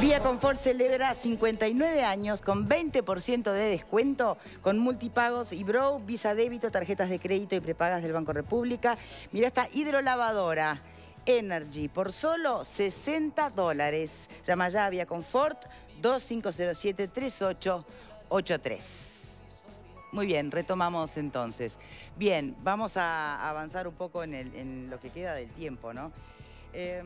Vía Confort celebra 59 años con 20% de descuento con multipagos y bro, visa débito, tarjetas de crédito y prepagas del Banco República. Mira esta hidrolavadora. Energy por solo 60 dólares. Llama ya a Vía Confort 2507-3883. Muy bien, retomamos entonces. Bien, vamos a avanzar un poco en, lo que queda del tiempo, ¿no? Eh,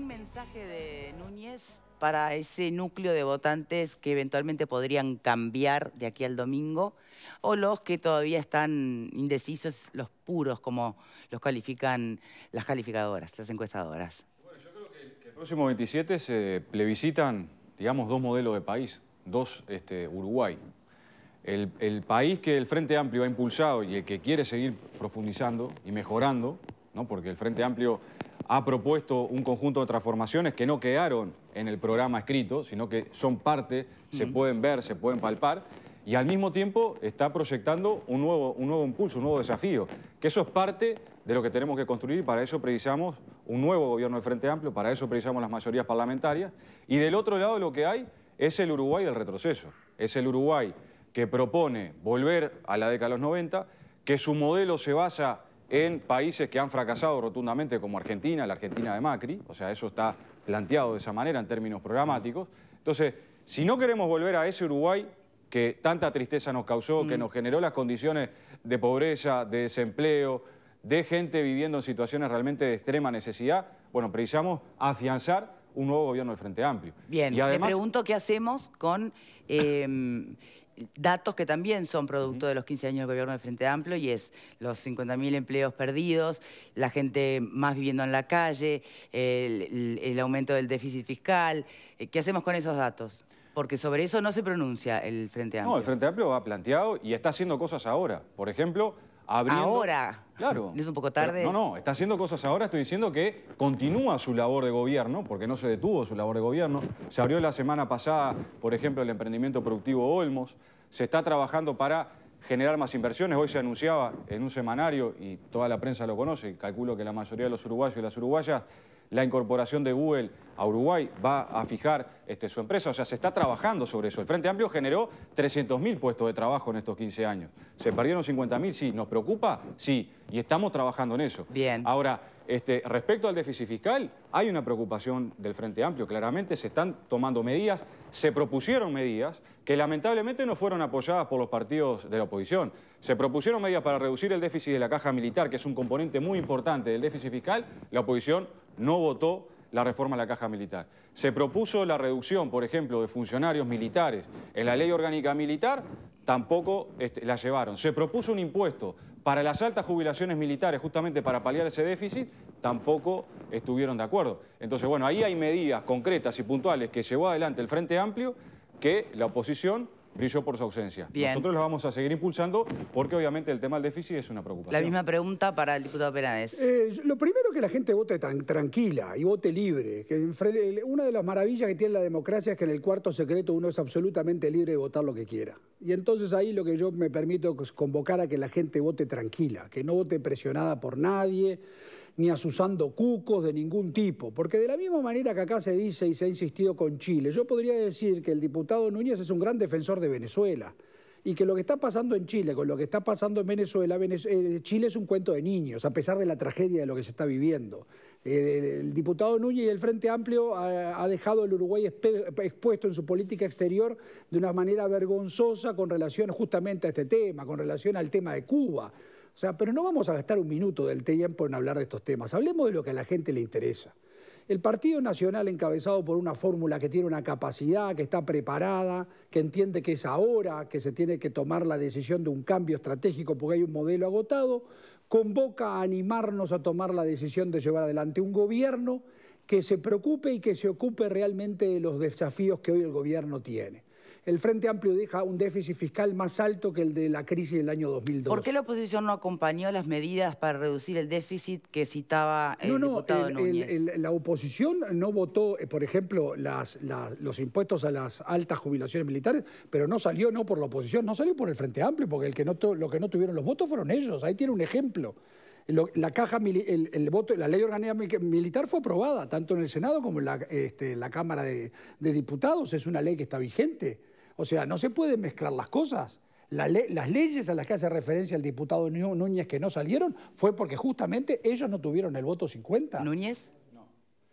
un mensaje de Núñez para ese núcleo de votantes que eventualmente podrían cambiar de aquí al domingo? ¿O los que todavía están indecisos, los puros, como los califican las calificadoras, las encuestadoras? Bueno, yo creo que, el próximo 27 se plebiscitan, digamos, dos modelos de país, dos este, Uruguay. El, país que el Frente Amplio ha impulsado y el que quiere seguir profundizando y mejorando, ¿no? porque el Frente Amplio ha propuesto un conjunto de transformaciones que no quedaron en el programa escrito, sino que son parte, se pueden ver, se pueden palpar, y al mismo tiempo está proyectando un nuevo, un nuevo impulso, un nuevo desafío, que eso es parte de lo que tenemos que construir y para eso precisamos un nuevo gobierno del Frente Amplio, para eso precisamos las mayorías parlamentarias, y del otro lado lo que hay es el Uruguay del retroceso, es el Uruguay que propone volver a la década de los 90, que su modelo se basa en países que han fracasado rotundamente como Argentina, la Argentina de Macri, o sea, eso está planteado de esa manera en términos programáticos. Entonces, si no queremos volver a ese Uruguay que tanta tristeza nos causó, que mm. nos generó las condiciones de pobreza, de desempleo, de gente viviendo en situaciones realmente de extrema necesidad, bueno, precisamos afianzar un nuevo gobierno del Frente Amplio. Bien, y además, pregunto qué hacemos con em, datos que también son producto de los 15 años de gobierno del Frente Amplio y es los 50.000 empleos perdidos, la gente más viviendo en la calle, el, el aumento del déficit fiscal. Eh, ¿Qué hacemos con esos datos? Porque sobre eso no se pronuncia el Frente Amplio. No, el Frente Amplio ha planteado y está haciendo cosas ahora. Por ejemplo, Ahora. Claro. Es un poco tarde. no, no, está haciendo cosas ahora. Estoy diciendo que continúa su labor de gobierno, porque no se detuvo su labor de gobierno. Se abrió la semana pasada, por ejemplo, el emprendimiento productivo Olmos. Se está trabajando para generar más inversiones. Hoy se anunciaba en un semanario, y toda la prensa lo conoce, y calculo que la mayoría de los uruguayos y las uruguayas la incorporación de Google a Uruguay va a fijar este, su empresa. O sea, se está trabajando sobre eso. El Frente Amplio generó 300.000 puestos de trabajo en estos 15 años. ¿Se perdieron 50.000? Sí. ¿Nos preocupa? Sí. Y estamos trabajando en eso. Bien. Ahora, este, respecto al déficit fiscal, hay una preocupación del Frente Amplio. Claramente se están tomando medidas, se propusieron medidas que lamentablemente no fueron apoyadas por los partidos de la oposición. Se propusieron medidas para reducir el déficit de la caja militar, que es un componente muy importante del déficit fiscal. La oposición no votó la reforma a la caja militar. Se propuso la reducción, por ejemplo, de funcionarios militares en la ley orgánica militar, tampoco este, la llevaron. Se propuso un impuesto para las altas jubilaciones militares, justamente para paliar ese déficit, tampoco estuvieron de acuerdo. Entonces, bueno, ahí hay medidas concretas y puntuales que llevó adelante el Frente Amplio que la oposición brilló por su ausencia. Nosotros la vamos a seguir impulsando porque obviamente el tema del déficit es una preocupación. La misma pregunta para el diputado Pérez. Eh, lo primero que la gente vote tan tranquila y vote libre. Que una de las maravillas que tiene la democracia es que en el cuarto secreto uno es absolutamente libre de votar lo que quiera. Y entonces ahí lo que yo me permito es convocar a que la gente vote tranquila, que no vote presionada por nadie ni asusando cucos de ningún tipo, porque de la misma manera que acá se dice y se ha insistido con Chile, yo podría decir que el diputado Núñez es un gran defensor de Venezuela y que lo que está pasando en Chile con lo que está pasando en Venezuela, eh, Chile es un cuento de niños, a pesar de la tragedia de lo que se está viviendo. Eh, el, diputado Núñez y el Frente Amplio eh, ha, dejado el Uruguay expuesto en su política exterior de una manera vergonzosa con relación justamente a este tema, con relación al tema de Cuba. O sea, pero no vamos a gastar un minuto del tiempo en hablar de estos temas. Hablemos de lo que a la gente le interesa. El Partido Nacional encabezado por una fórmula que tiene una capacidad, que está preparada, que entiende que es ahora, que se tiene que tomar la decisión de un cambio estratégico porque hay un modelo agotado, convoca a animarnos a tomar la decisión de llevar adelante un gobierno que se preocupe y que se ocupe realmente de los desafíos que hoy el gobierno tiene el Frente Amplio deja un déficit fiscal más alto que el de la crisis del año 2002. ¿Por qué la oposición no acompañó las medidas para reducir el déficit que citaba el no, no, la oposición no votó, eh, por ejemplo, las, los impuestos a las altas jubilaciones militares, pero no salió no por la oposición, no salió por el Frente Amplio, porque el que no lo que no tuvieron los votos fueron ellos. Ahí tiene un ejemplo la caja el, el, voto la ley orgánica militar fue aprobada tanto en el senado como en la, este, cámara de, diputados es una ley que está vigente o sea, no se pueden mezclar las cosas. las leyes a las que hace referencia el diputado Núñez que no salieron fue porque justamente ellos no tuvieron el voto 50. ¿Núñez?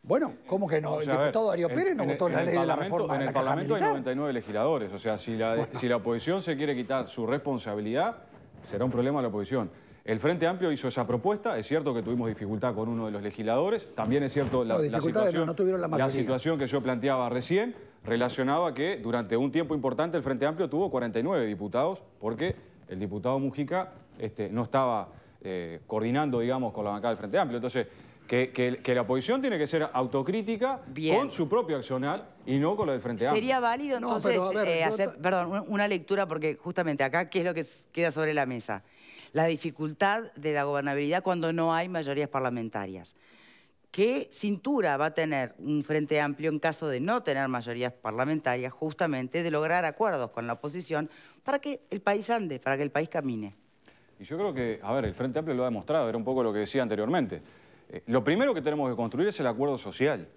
Bueno, ¿cómo que no? El diputado Darío Pérez no votó la ley de la reforma. En el, la el Parlamento hay 99 legisladores. O sea, si la, si la oposición se quiere quitar su responsabilidad, será un problema a la oposición. El Frente Amplio hizo esa propuesta, es cierto que tuvimos dificultad con uno de los legisladores, también es cierto la, la situación que yo planteaba recién, relacionaba que durante un tiempo importante el Frente Amplio tuvo 49 diputados porque el diputado Mujica este, no estaba eh, coordinando, digamos, con la bancada del Frente Amplio. Entonces, que, que, la oposición tiene que ser autocrítica con su propio accionar y no con la del Frente Amplio. Sería válido entonces eh, hacer una lectura, porque justamente acá, ¿qué es lo que queda sobre la mesa? La dificultad de la gobernabilidad cuando no hay mayorías parlamentarias. ¿Qué cintura va a tener un Frente Amplio en caso de no tener mayorías parlamentarias, justamente de lograr acuerdos con la oposición para que el país ande, para que el país camine? Y yo creo que, a ver, el Frente Amplio lo ha demostrado, era un poco lo que decía anteriormente. Eh, lo primero que tenemos que construir es el acuerdo social.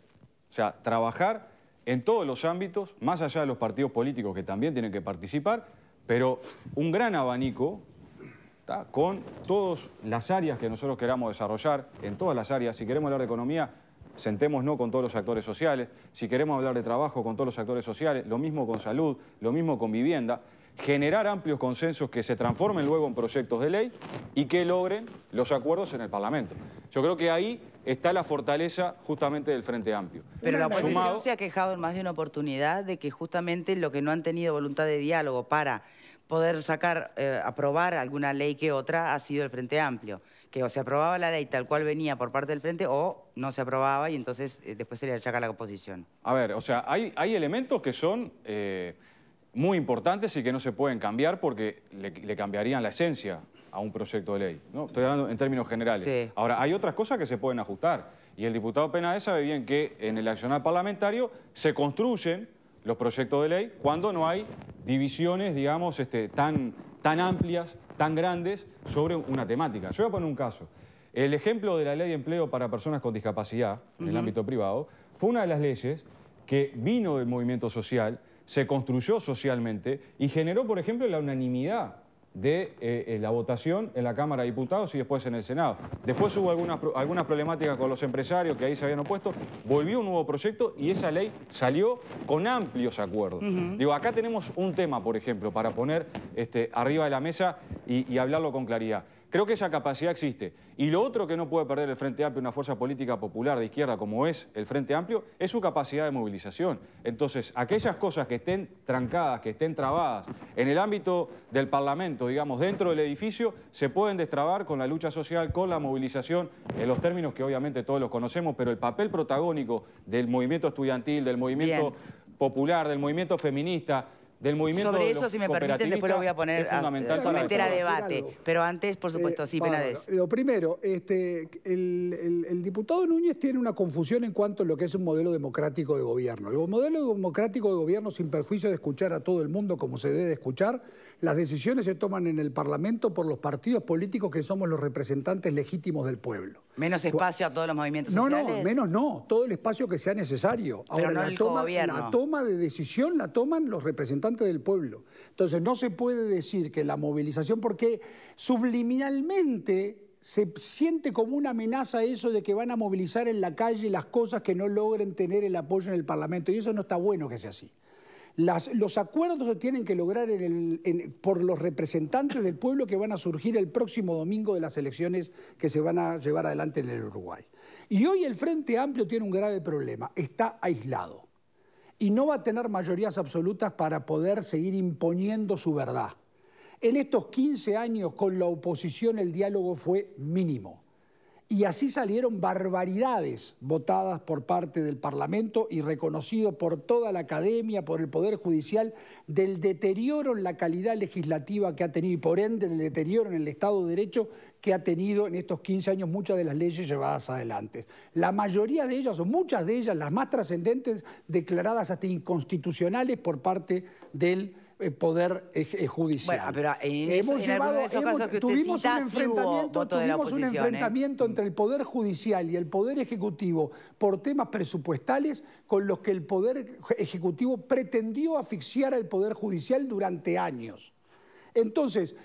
O sea, trabajar en todos los ámbitos, más allá de los partidos políticos que también tienen que participar, pero un gran abanico con todas las áreas que nosotros queramos desarrollar, en todas las áreas. Si queremos hablar de economía, sentémonos con todos los actores sociales. Si queremos hablar de trabajo, con todos los actores sociales. Lo mismo con salud, lo mismo con vivienda generar amplios consensos que se transformen luego en proyectos de ley y que logren los acuerdos en el Parlamento. Yo creo que ahí está la fortaleza justamente del Frente Amplio. Pero la oposición se ha quejado en más de una oportunidad de que justamente lo que no han tenido voluntad de diálogo para poder sacar, eh, aprobar alguna ley que otra ha sido el Frente Amplio. Que o se aprobaba la ley tal cual venía por parte del Frente o no se aprobaba y entonces eh, después se le achaca la oposición. A ver, o sea, hay, elementos que son eh, muy importantes y que no se pueden cambiar porque le, cambiarían la esencia a un proyecto de ley. ¿no? Estoy hablando en términos generales. Ahora, hay otras cosas que se pueden ajustar. Y el diputado Pena sabe bien que en el accionar parlamentario se construyen los proyectos de ley cuando no hay divisiones, digamos, este, tan, tan amplias, tan grandes sobre una temática. Yo voy a poner un caso. El ejemplo de la ley de empleo para personas con discapacidad en el ámbito privado fue una de las leyes que vino del movimiento social, se construyó socialmente y generó, por ejemplo, la unanimidad de eh, la votación en la Cámara de Diputados y después en el Senado. Después hubo algunas, problemáticas con los empresarios que ahí se habían opuesto, volvió un nuevo proyecto y esa ley salió con amplios acuerdos. Digo, acá tenemos un tema, por ejemplo, para poner este, arriba de la mesa y hablarlo con claridad. Creo que esa capacidad existe. Y lo otro que no puede perder el Frente Amplio, una fuerza política popular de izquierda como es el Frente Amplio, es su capacidad de movilización. Entonces, aquellas cosas que estén trancadas, que estén trabadas en el ámbito del Parlamento, digamos, dentro del edificio, se pueden destrabar con la lucha social, con la movilización, en los términos que obviamente todos los conocemos, pero el papel protagónico del movimiento estudiantil, del movimiento popular, del movimiento feminista, movimiento Sobre eso, si me permiten, después lo voy a poner a, eh, someter a debate. Pero antes, por supuesto, sí, eh, Penades. Lo primero, este, el, diputado Núñez tiene una confusión en cuanto a lo que es un modelo democrático de gobierno. El modelo democrático de gobierno, sin perjuicio de escuchar a todo el mundo como se debe de escuchar, las decisiones se toman en el Parlamento por los partidos políticos que somos los representantes legítimos del pueblo. Menos espacio a todos los movimientos no, sociales. No, no, menos no. Todo el espacio que sea necesario. Ahora, toma, la toma de decisión la toman los representantes del pueblo. Entonces no se puede decir que la movilización, porque subliminalmente se siente como una amenaza eso de que van a movilizar en la calle las cosas que no logren tener el apoyo en el Parlamento. Y eso no está bueno que sea así. los acuerdos se tienen que lograr por los representantes del pueblo que van a surgir el próximo domingo de las elecciones que se van a llevar adelante en el Uruguay. Y hoy el Frente Amplio tiene un grave problema, está aislado y no va a tener mayorías absolutas para poder seguir imponiendo su verdad. En estos 15 años con la oposición el diálogo fue mínimo. Y así salieron barbaridades votadas por parte del Parlamento y reconocido por toda la academia, por el Poder Judicial, del deterioro en la calidad legislativa que ha tenido y por ende del deterioro en el Estado de Derecho que ha tenido en estos 15 años muchas de las leyes llevadas adelante. La mayoría de ellas, o muchas de ellas, las más trascendentes, declaradas hasta inconstitucionales por parte del eh, poder eh, judicial. Bueno, pero hemos llevado, tuvimos un ¿eh? enfrentamiento, entre el poder judicial y el poder ejecutivo por temas presupuestales con los que el poder ejecutivo pretendió asfixiar al poder judicial durante años. Entonces,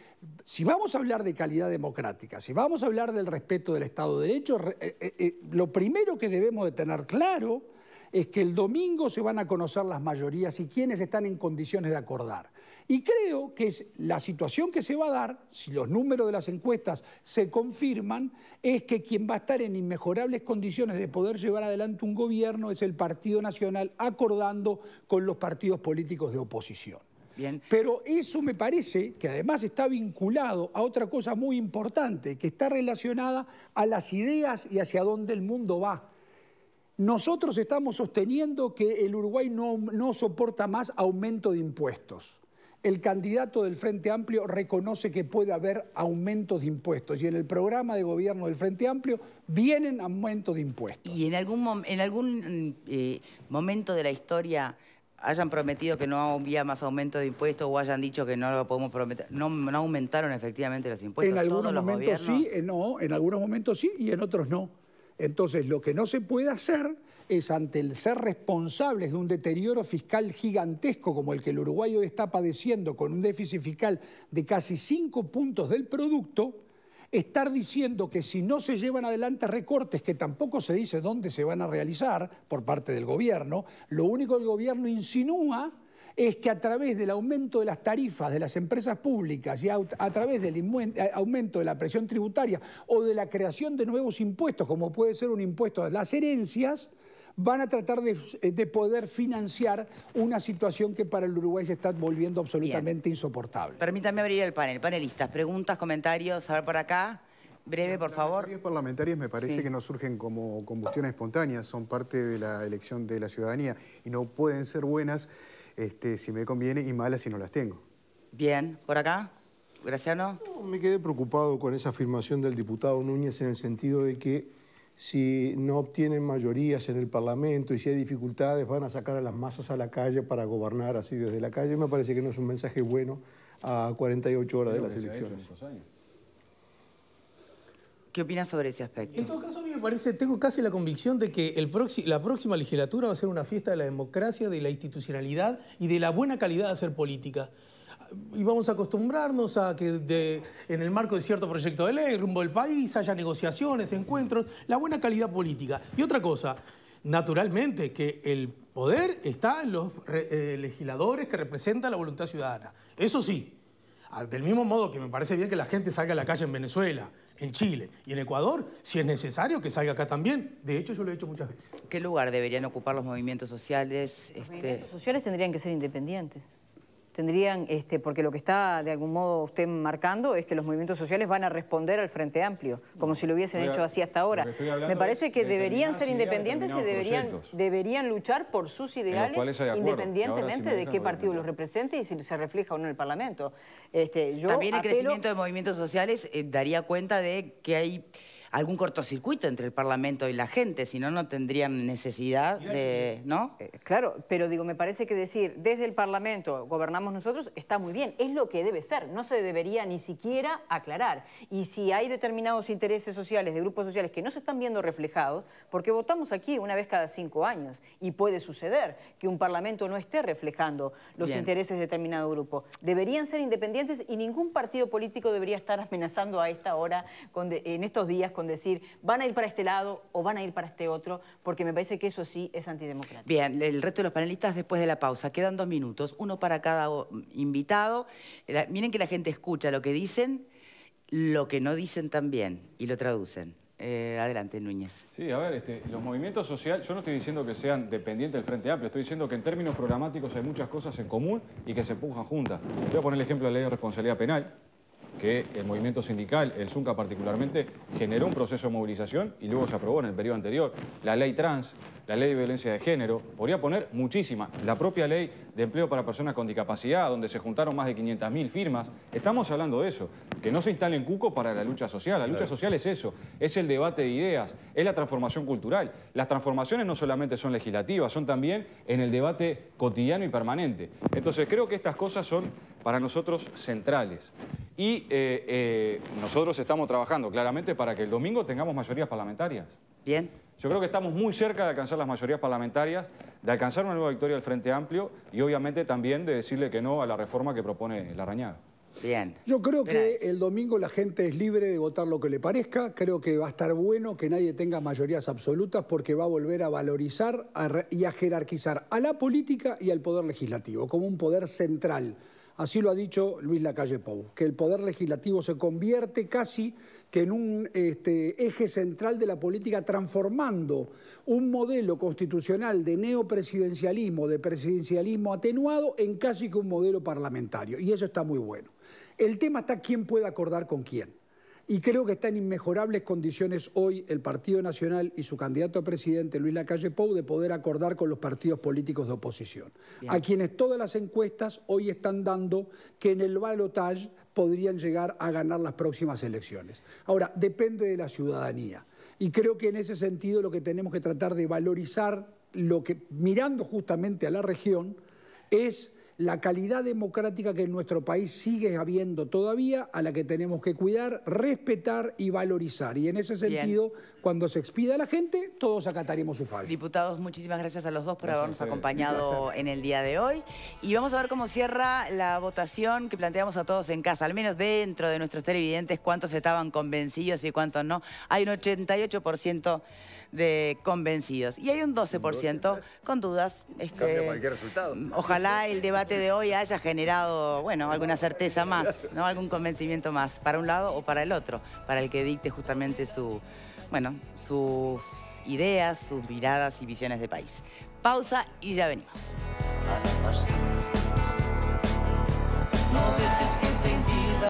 si vamos a hablar de calidad democrática, si vamos a hablar del respeto del Estado de Derecho, lo primero que debemos de tener claro es que el domingo se van a conocer las mayorías y quienes están en condiciones de acordar. Y creo que la situación que se va a dar, si los números de las encuestas se confirman, es que quien va a estar en inmejorables condiciones de poder llevar adelante un gobierno es el Partido Nacional acordando con los partidos políticos de oposición. Bien. Pero eso me parece que además está vinculado a otra cosa muy importante, que está relacionada a las ideas y hacia dónde el mundo va. Nosotros estamos sosteniendo que el Uruguay no, soporta más aumento de impuestos el candidato del Frente Amplio reconoce que puede haber aumentos de impuestos y en el programa de gobierno del Frente Amplio vienen aumentos de impuestos. ¿Y en algún, en algún eh, momento de la historia hayan prometido que no había más aumento de impuestos o hayan dicho que no lo podemos prometer? ¿No, aumentaron efectivamente los impuestos? algunos no, en algunos momentos sí y en otros no. Entonces, lo que no se puede hacer es ante el ser responsables de un deterioro fiscal gigantesco como el que el uruguayo está padeciendo con un déficit fiscal de casi 5 puntos del producto, estar diciendo que si no se llevan adelante recortes, que tampoco se dice dónde se van a realizar por parte del gobierno, lo único que el gobierno insinúa es que a través del aumento de las tarifas de las empresas públicas y a, través del eh, aumento de la presión tributaria o de la creación de nuevos impuestos, como puede ser un impuesto a las herencias, van a tratar de, eh, poder financiar una situación que para el Uruguay se está volviendo absolutamente insoportable. Permítame abrir el panel. Panelistas, preguntas, comentarios, a ver por acá. Breve, por favor. Las parlamentarias me parece que no surgen como combustión espontánea, son parte de la elección de la ciudadanía y no pueden ser buenas este, si me conviene y malas si no las tengo. Bien, ¿por acá? Graciano. me quedé preocupado con esa afirmación del diputado Núñez en el sentido de que si no obtienen mayorías en el Parlamento y si hay dificultades van a sacar a las masas a la calle para gobernar así desde la calle. Me parece que no es un mensaje bueno a 48 horas de las elecciones. ¿Qué opinas sobre ese aspecto? En todo caso, a mí me parece, tengo casi la convicción de que la próxima legislatura va a ser una fiesta de la democracia, de la institucionalidad y de la buena calidad de hacer política. Y vamos a acostumbrarnos a que en el marco de cierto proyecto de ley, rumbo al país, haya negociaciones, encuentros, la buena calidad política. Y otra cosa, naturalmente que el poder está en los eh, legisladores que representan la voluntad ciudadana. Eso sí, Ah, del mismo modo que me parece bien que la gente salga a la calle en Venezuela, en Chile y en Ecuador, si es necesario que salga acá también. De hecho, yo lo he hecho muchas veces. ¿Qué lugar deberían ocupar los movimientos sociales? Los este? movimientos sociales tendrían que ser independientes tendrían, este, porque lo que está de algún modo usted marcando es que los movimientos sociales van a responder al Frente Amplio, como si lo hubiesen hecho así hasta ahora. Me parece que deberían ser independientes y deberían, deberían luchar por sus ideales independientemente de qué partido los represente y si se refleja o no en el Parlamento. Este, También el crecimiento de movimientos sociales eh, daría cuenta de que hay algún cortocircuito entre el Parlamento y la gente, si no, no tendrían necesidad de... ¿no? Eh, claro, pero digo, me parece que decir, desde el Parlamento gobernamos nosotros, está muy bien, es lo que debe ser, no se debería ni siquiera aclarar. Y si hay determinados intereses sociales, de grupos sociales, que no se están viendo reflejados, porque votamos aquí una vez cada cinco años, y puede suceder que un Parlamento no esté reflejando los intereses de determinado grupo. Deberían ser independientes y ningún partido político debería estar amenazando a esta hora, con en estos días, con decir van a ir para este lado o van a ir para este otro, porque me parece que eso sí es antidemocrático. Bien, el resto de los panelistas después de la pausa. Quedan dos minutos, uno para cada invitado. Miren que la gente escucha lo que dicen, lo que no dicen también y lo traducen. Eh, adelante, Núñez. Sí, a ver, este, los movimientos sociales, yo no estoy diciendo que sean dependientes del Frente Amplio, estoy diciendo que en términos programáticos hay muchas cosas en común y que se empujan juntas. Voy a poner el ejemplo de la ley de responsabilidad penal, que el movimiento sindical, el ZUNCA particularmente, generó un proceso de movilización y luego se aprobó en el periodo anterior. La ley trans, la ley de violencia de género, podría poner muchísima. La propia ley de empleo para personas con discapacidad, donde se juntaron más de 500.000 firmas. Estamos hablando de eso, que no se instale en cuco para la lucha social. La lucha social es eso, es el debate de ideas, es la transformación cultural. Las transformaciones no solamente son legislativas, son también en el debate cotidiano y permanente. Entonces creo que estas cosas son para nosotros centrales. Y eh, eh, nosotros estamos trabajando claramente para que el domingo tengamos mayorías parlamentarias. Bien. Yo creo que estamos muy cerca de alcanzar las mayorías parlamentarias, de alcanzar una nueva victoria del Frente Amplio y obviamente también de decirle que no a la reforma que propone la arañada Bien. Yo creo que el domingo la gente es libre de votar lo que le parezca. Creo que va a estar bueno que nadie tenga mayorías absolutas porque va a volver a valorizar y a jerarquizar a la política y al poder legislativo como un poder central. Así lo ha dicho Luis Lacalle Pou, que el Poder Legislativo se convierte casi que en un este, eje central de la política, transformando un modelo constitucional de neopresidencialismo, de presidencialismo atenuado, en casi que un modelo parlamentario. Y eso está muy bueno. El tema está quién puede acordar con quién. Y creo que está en inmejorables condiciones hoy el Partido Nacional y su candidato a presidente, Luis Lacalle Pou, de poder acordar con los partidos políticos de oposición, a quienes todas las encuestas hoy están dando que en el balotaje podrían llegar a ganar las próximas elecciones. Ahora, depende de la ciudadanía. Y creo que en ese sentido lo que tenemos que tratar de valorizar, lo que, mirando justamente a la región, es la calidad democrática que en nuestro país sigue habiendo todavía, a la que tenemos que cuidar, respetar y valorizar. Y en ese sentido, cuando se expida la gente, todos acataremos su fallo. Diputados, muchísimas gracias a los dos por habernos acompañado en el día de hoy. Y vamos a ver cómo cierra la votación que planteamos a todos en casa, al menos dentro de nuestros televidentes, cuántos estaban convencidos y cuántos no. Hay un 88% de convencidos y hay un 12%, con dudas. Este, cualquier resultado. Ojalá el debate de hoy haya generado, bueno, alguna certeza más, ¿no? Algún convencimiento más, para un lado o para el otro, para el que dicte justamente su, bueno, sus ideas, sus miradas y visiones de país. Pausa y ya venimos.